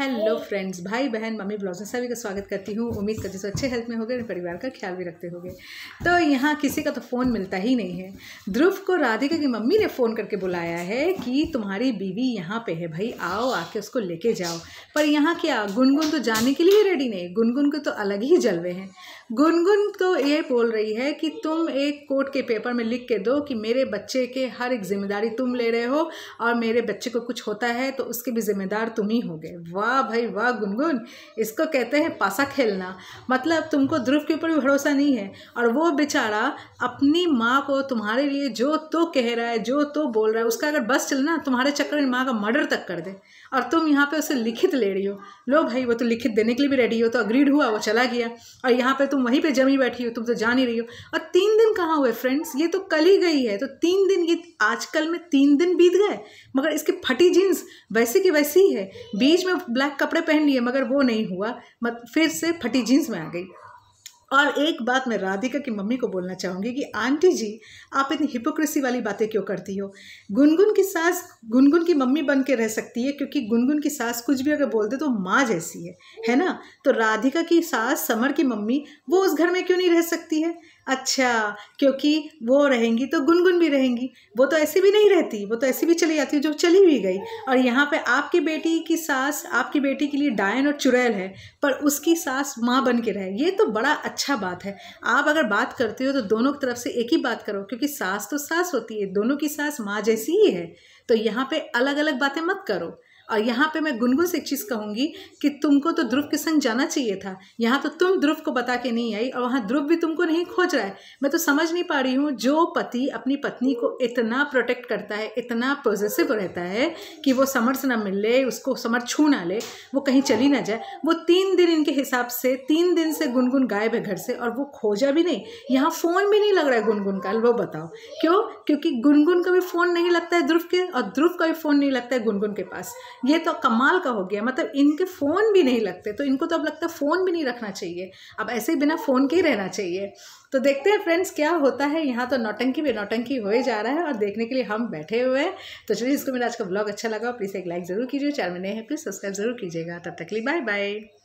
hello friends भाई बहन mummy blog में सभी का स्वागत करती हूँ उम्मीद करती हूँ अच्छे हेल्थ में गए और परिवार का ख्याल भी रखते होगे तो यहाँ किसी का तो फ़ोन मिलता ही नहीं है ध्रुव को राधिका की मम्मी ने फ़ोन करके बुलाया है कि तुम्हारी बीवी यहाँ पे है भाई आओ आके उसको लेके जाओ पर यहाँ क्या गुनगुन तो जाने के लिए रेडी नहीं गुनगुन के तो अलग ही जलवे हैं गुनगुन तो ये बोल रही है कि तुम एक कोर्ट के पेपर में लिख के दो कि मेरे बच्चे के हर एक जिम्मेदारी तुम ले रहे हो और मेरे बच्चे को कुछ होता है तो उसके भी जिम्मेदार तुम ही होगे वाह भाई वाह गुनगुन इसको कहते हैं पासा खेलना मतलब तुमको ध्रुव के ऊपर भी भरोसा नहीं है और वो बेचारा अपनी माँ को तुम्हारे लिए जो तो कह रहा है जो तो बोल रहा है उसका अगर बस चलना तुम्हारे चक्कर में माँ का मर्डर तक कर दे और तुम यहाँ पे उसे लिखित ले रही हो लो भाई वो तो लिखित देने के लिए भी रेडी हो तो अग्रीड हुआ वो चला गया और यहाँ पे तुम तुम वहीं पे जमी बैठी हो तुम तो जा नहीं रही हो और तीन दिन कहाँ हुए फ्रेंड्स ये तो कल ही गई है तो तीन दिन ये आजकल में तीन दिन बीत गए मगर इसकी फटी जीन्स वैसे की वैसी ही है बीच में ब्लैक कपड़े पहन लिए मगर वो नहीं हुआ मत फिर से फटी जीन्स में आ गई और एक बात मैं राधिका की मम्मी को बोलना चाहूँगी कि आंटी जी आप इतनी हिपोक्रेसी वाली बातें क्यों करती हो गुनगुन की सास गुनगुन की मम्मी बन के रह सकती है क्योंकि गुनगुन की सास कुछ भी अगर बोल दे तो माँ जैसी है है ना तो राधिका की सास समर की मम्मी वो उस घर में क्यों नहीं रह सकती है अच्छा क्योंकि वो रहेंगी तो गुनगुन भी रहेंगी वो तो ऐसी भी नहीं रहती वो तो ऐसी भी चली जाती है जो चली भी गई और यहाँ पे आपकी बेटी की सास आपकी बेटी के लिए डायन और चुड़ैल है पर उसकी सास माँ बन के रहे ये तो बड़ा अच्छा बात है आप अगर बात करते हो तो दोनों की तरफ से एक ही बात करो क्योंकि सास तो सास होती है दोनों की सास माँ जैसी ही है तो यहाँ पर अलग अलग बातें मत करो और यहाँ पे मैं गुनगुन से एक चीज़ कहूँगी कि तुमको तो ध्रुव के संग जाना चाहिए था यहाँ तो तुम ध्रुव को बता के नहीं आई और वहाँ ध्रुव भी तुमको नहीं खोज रहा है मैं तो समझ नहीं पा रही हूँ जो पति अपनी पत्नी को इतना प्रोटेक्ट करता है इतना पॉजिटिव रहता है कि वो समर्थ ना मिल ले उसको समर्थ छू ना ले वो कहीं चली ना जाए वो तीन दिन इनके हिसाब से तीन दिन से गुनगुन गायब है घर से और वो खोजा भी नहीं यहाँ फ़ोन भी नहीं लग रहा है गुनगुन का वो बताओ क्यों क्योंकि गुनगुन का भी फ़ोन नहीं लगता है ध्रुव के और ध्रुव का भी फ़ोन नहीं लगता है गुनगुन के पास ये तो कमाल का हो गया मतलब इनके फ़ोन भी नहीं लगते तो इनको तो अब लगता है फ़ोन भी नहीं रखना चाहिए अब ऐसे ही बिना फ़ोन के ही रहना चाहिए तो देखते हैं फ्रेंड्स क्या होता है यहाँ तो नौटंकी भी नौटंकी हो जा रहा है और देखने के लिए हम बैठे हुए हैं तो चलिए इसको मेरा आज का ब्लॉग अच्छा लगा प्लीज़ एक लाइक ज़रूर कीजिए चैनल में नए हैं प्लीज़ सब्सक्राइब जरूर कीजिएगा तब तक लिए बाय बाय